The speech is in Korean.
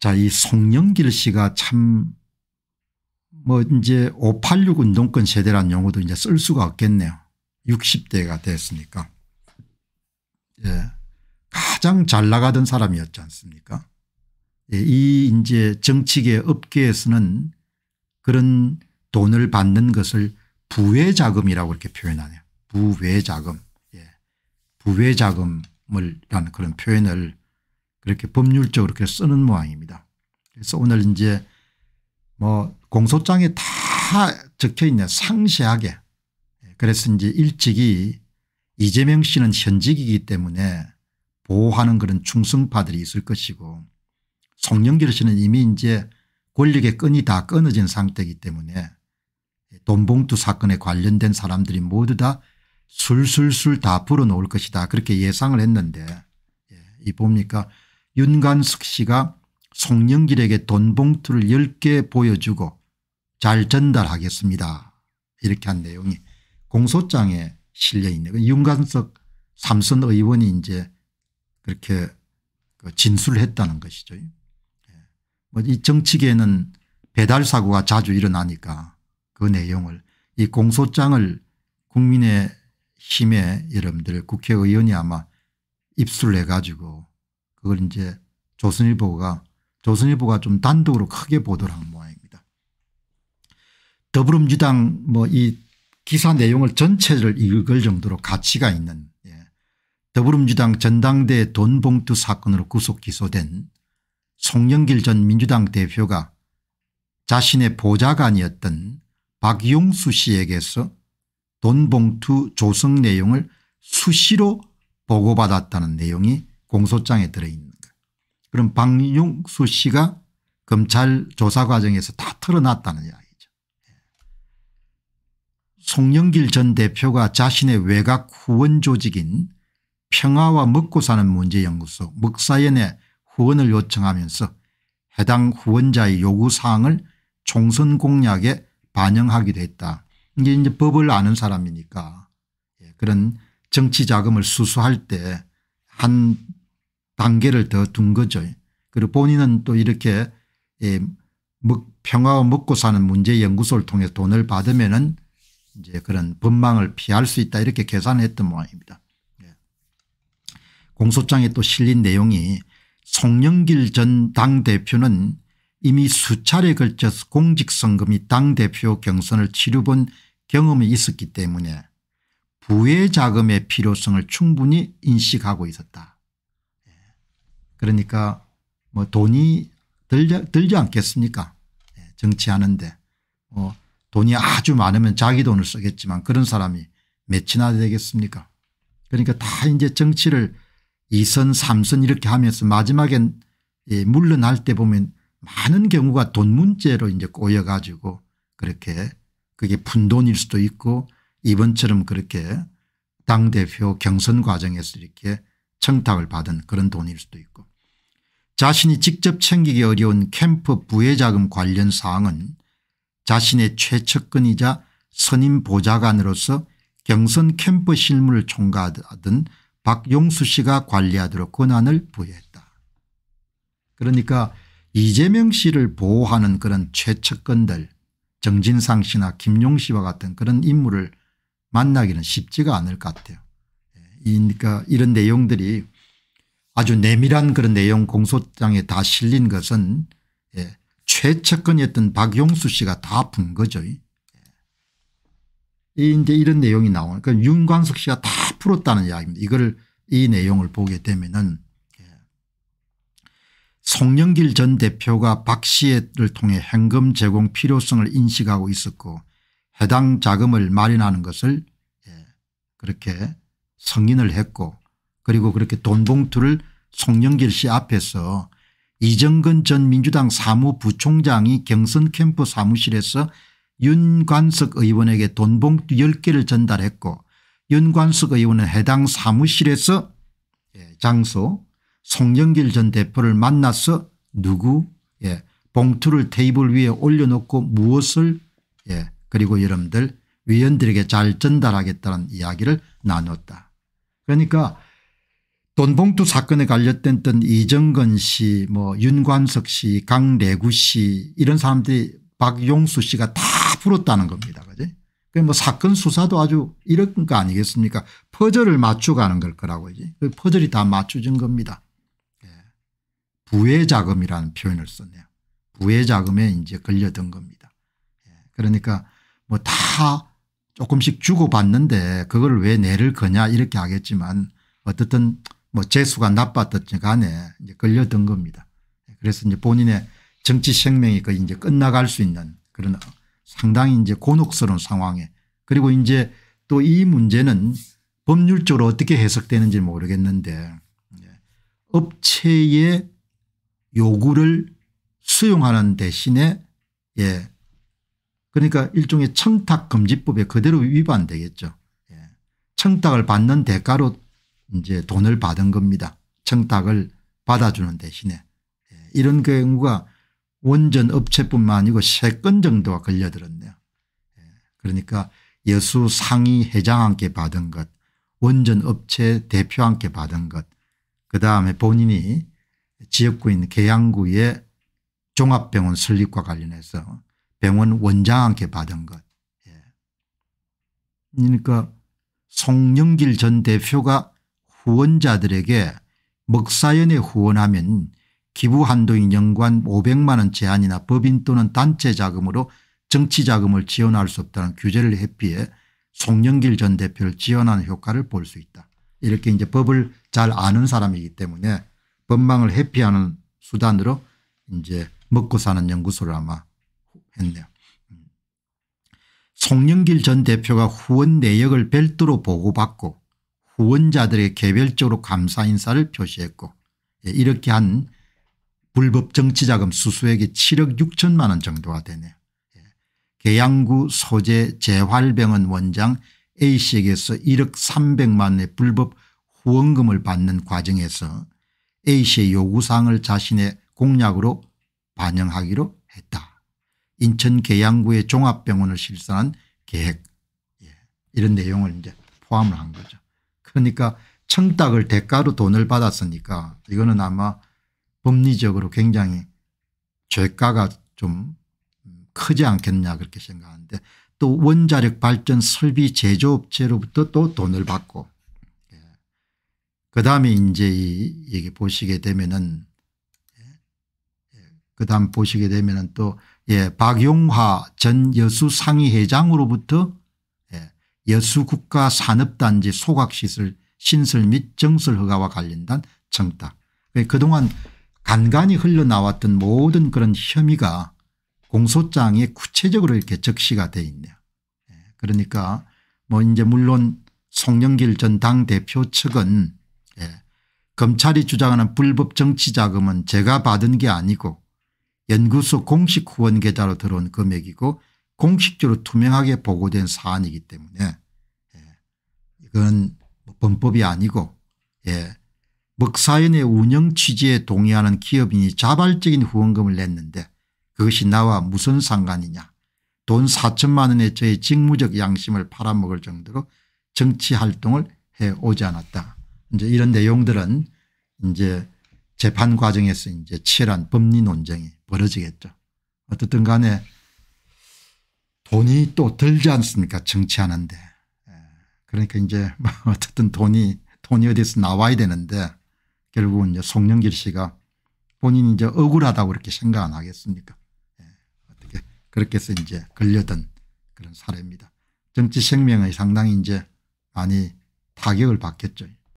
자, 이 송영길 씨가 참 뭐 이제 586 운동권 세대란 용어도 이제 쓸 수가 없겠네요. 60대가 됐으니까. 예. 가장 잘 나가던 사람이었지 않습니까? 예, 이 이제 정치계 업계에서는 그런 돈을 받는 것을 부외 자금이라고 이렇게 표현하네요. 부외 자금. 예. 부외 자금을라는 그런 표현을 이렇게 법률적으로 이렇게 쓰는 모양입니다. 그래서 오늘 이제 뭐 공소장에 다 적혀 있네 상세하게. 그래서 이제 일찍이 이재명 씨는 현직이기 때문에 보호하는 그런 충성파들이 있을 것이고 송영길 씨는 이미 이제 권력의 끈이 다 끊어진 상태이기 때문에 돈봉투 사건에 관련된 사람들이 모두 다 술술술 다 불어놓을 것이다 그렇게 예상을 했는데 예, 이 봅니까 윤관숙 씨가 송영길에게 돈 봉투를 10개 보여주고 잘 전달하겠습니다. 이렇게 한 내용이 공소장에 실려 있는 거 그 윤관석 삼선 의원이 이제 그렇게 그 진술을 했다는 것이죠. 예. 뭐 이 정치계는 배달 사고가 자주 일어나니까 그 내용을 이 공소장을 국민의 힘에 여러분들 국회의원이 아마 입수를 해가지고 그걸 이제 조선일보가 조선일보가 좀 단독으로 크게 보도를 한 모양입니다. 더불어민주당 뭐 이 기사 내용을 전체를 읽을 정도로 가치가 있는 예. 더불어민주당 전당대 돈 봉투 사건으로 구속 기소된 송영길 전 민주당 대표가 자신의 보좌관이었던 박용수 씨에게서 돈 봉투 조성 내용을 수시로 보고받았다는 내용이 공소장에 들어있는 거예요. 그럼 박용수 씨가 검찰 조사 과정에서 다 털어놨다는 이야기죠. 예. 송영길 전 대표가 자신의 외곽 후원 조직인 평화와 먹고 사는 문제연구소 먹사연에 후원을 요청하면서 해당 후원자의 요구사항을 총선 공약에 반영하기도 했다. 이게 이제 법을 아는 사람이니까 예, 그런 정치 자금을 수수할 때한 단계를 더 둔 거죠. 그리고 본인은 또 이렇게 예, 평화와 먹고 사는 문제 연구소를 통해 돈을 받으면은 이제 그런 법망을 피할 수 있다 이렇게 계산했던 모양입니다. 예. 공소장에 또 실린 내용이 송영길 전 당대표는 이미 수차례 걸쳐서 공직선거 및 당대표 경선을 치르본 경험이 있었기 때문에 부의 자금의 필요성을 충분히 인식하고 있었다. 그러니까 뭐 돈이 들지, 들지 않겠습니까 예, 정치하는데 뭐 돈이 아주 많으면 자기 돈을 쓰겠지만 그런 사람이 몇이나 되겠습니까 그러니까 다 이제 정치를 2선 3선 이렇게 하면서 마지막엔 예, 물러날 때 보면 많은 경우가 돈 문제로 이제 꼬여 가지고 그렇게 그게 푼돈일 수도 있고 이번처럼 그렇게 당대표 경선 과정에서 이렇게 청탁을 받은 그런 돈일 수도 있고 자신이 직접 챙기기 어려운 캠프 부회자금 관련 사항은 자신의 최측근이자 선임 보좌관으로서 경선 캠프 실무를 총괄하던 박용수 씨가 관리하도록 권한을 부여했다. 그러니까 이재명 씨를 보호하는 그런 최측근들 정진상 씨나 김용 씨와 같은 그런 인물을 만나기는 쉽지가 않을 것 같아요. 예, 그러니까 이런 내용들이 아주 내밀한 그런 내용 공소장에 다 실린 것은 예, 최측근이었던 박용수 씨가 다 푼 거죠. 예. 이제 이런 내용이 나오는 그러니까 윤광석 씨가 다 풀었다는 이야기입니다. 이걸 이 내용을 보게 되면은 예. 송영길 전 대표가 박 씨를 통해 현금 제공 필요성을 인식하고 있었고 해당 자금을 마련하는 것을 예, 그렇게 성인을 했고 그리고 그렇게 돈 봉투를 송영길 씨 앞에서 이정근 전 민주당 사무부총장이 경선 캠프 사무실에서 윤관석 의원에게 돈봉투 10개를 전달했고 윤관석 의원은 해당 사무실에서 예, 장소 송영길 전 대표를 만나서 누구 예, 봉투를 테이블 위에 올려놓고 무엇을 예, 그리고 여러분들 위원들에게 잘 전달하겠다는 이야기를 나눴다. 그러니까 돈봉투 사건에 관련됐던 이정건 씨, 뭐 윤관석 씨, 강래구 씨 이런 사람들이 박용수 씨가 다 풀었다는 겁니다. 그지? 뭐 사건 수사도 아주 이런 거 아니겠습니까? 퍼즐을 맞춰가는 걸 거라고 이제 그 퍼즐이 다 맞춰진 겁니다. 예. 부의 자금이라는 표현을 썼네요. 부의 자금에 이제 걸려든 겁니다. 예. 그러니까 뭐 다 조금씩 주고받는데 그걸 왜 내를 거냐 이렇게 하겠지만 어떻든 뭐 재수가 나빴든지 간에 이제 걸려든 겁니다. 그래서 이제 본인의 정치 생명이 거의 이제 끝나갈 수 있는 그런 상당히 이제 곤혹스러운 상황에 그리고 이제 또 이 문제는 법률적으로 어떻게 해석되는지 모르겠는데 예, 업체의 요구를 수용하는 대신에 예 그러니까 일종의 청탁 금지법에 그대로 위반되겠죠. 예, 청탁을 받는 대가로 이제 돈을 받은 겁니다. 청탁을 받아주는 대신에 예, 이런 경우가 원전 업체뿐만 아니고 세 건 정도가 걸려들었네요. 예, 그러니까 여수 상위 회장한테 받은 것 원전 업체 대표한테 받은 것 그다음에 본인이 지역구인 계양구의 종합병원 설립과 관련해서 병원 원장한테 받은 것 예. 그러니까 송영길 전 대표가 후원자들에게 먹사연에 후원하면 기부 한도인 연관 500만 원 제한이나 법인 또는 단체 자금으로 정치 자금을 지원할 수 없다는 규제를 회피해 송영길 전 대표를 지원하는 효과를 볼 수 있다. 이렇게 이제 법을 잘 아는 사람이기 때문에 법망을 회피하는 수단으로 이제 먹고 사는 연구소를 아마 했네요. 송영길 전 대표가 후원 내역을 별도로 보고받고 후원자들의 개별적으로 감사 인사를 표시했고 예, 이렇게 한 불법 정치자금 수수액이 7억 6천만 원 정도가 되네요. 예, 계양구 소재 재활병원 원장 A씨에게서 1억 300만 원의 불법 후원금을 받는 과정에서 A씨의 요구사항을 자신의 공약으로 반영하기로 했다. 인천 계양구의 종합병원을 실시한 계획 예. 이런 내용을 이제 포함을 한 거죠. 그러니까 청탁을 대가로 돈을 받았으니까 이거는 아마 법리적으로 굉장히 죄가가 좀 크지 않겠냐 그렇게 생각하는데 또 원자력 발전 설비 제조업체로부터 또 돈을 받고 예. 그다음에 이제 이 얘기 보시게 되면은 예. 예. 그다음 보시게 되면은 또 예, 박용화 전 여수 상위회장으로부터 여수국가산업단지 소각시설 신설 및 정설 허가와 관련된 청탁. 예, 그동안 간간히 흘러나왔던 모든 그런 혐의가 공소장에 구체적으로 이렇게 적시가 돼 있네요. 예, 그러니까 뭐 이제 물론 송영길 전 당대표 측은 예, 검찰이 주장하는 불법 정치자금은 제가 받은 게 아니고 연구소 공식 후원 계좌로 들어온 금액이고 공식적으로 투명하게 보고된 사안이기 때문에 예, 이건 뭐 범법이 아니고 예. 먹사연의 운영 취지에 동의하는 기업인이 자발적인 후원금을 냈는데 그것이 나와 무슨 상관이냐 돈 4천만 원에 저의 직무적 양심을 팔아먹을 정도로 정치활동을 해오지 않았다. 이제 이런 내용들은 이제 재판 과정에서 이제 치열한 법리 논쟁이 벌어지겠죠. 어떻든 간에 돈이 또 들지 않습니까 정치하는데. 예. 그러니까 이제 어쨌든 돈이 돈이 어디서 나와야 되는데 결국은 이제 송영길 씨가 본인이 이제 억울하다고 이렇게 생각 안 하겠습니까 예. 어떻게 그렇게 해서 이제 걸려든 그런 사례입니다. 정치 생명의 상당히 이제 많이 타격을 받겠죠.